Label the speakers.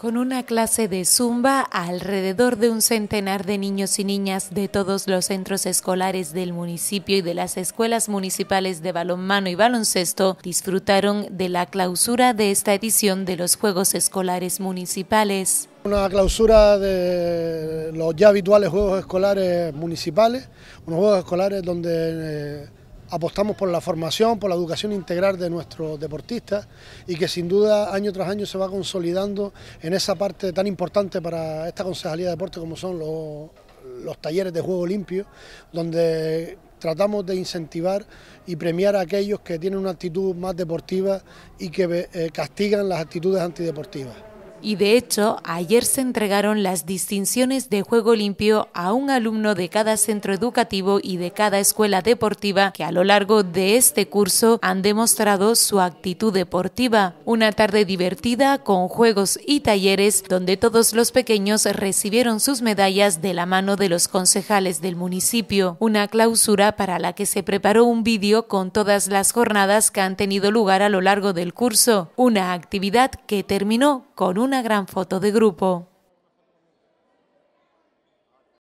Speaker 1: con una clase de zumba alrededor de un centenar de niños y niñas de todos los centros escolares del municipio y de las escuelas municipales de balonmano y baloncesto disfrutaron de la clausura de esta edición de los Juegos Escolares Municipales.
Speaker 2: Una clausura de los ya habituales Juegos Escolares Municipales, unos Juegos Escolares donde eh, apostamos por la formación, por la educación integral de nuestros deportistas y que sin duda año tras año se va consolidando en esa parte tan importante para esta Concejalía de Deporte como son los, talleres de juego limpio, donde tratamos de incentivar y premiar a aquellos que tienen una actitud más deportiva y que eh, castigan las actitudes antideportivas.
Speaker 1: Y de hecho, ayer se entregaron las distinciones de juego limpio a un alumno de cada centro educativo y de cada escuela deportiva que a lo largo de este curso han demostrado su actitud deportiva. Una tarde divertida con juegos y talleres donde todos los pequeños recibieron sus medallas de la mano de los concejales del municipio. Una clausura para la que se preparó un vídeo con todas las jornadas que han tenido lugar a lo largo del curso. Una actividad que terminó con una gran foto de grupo.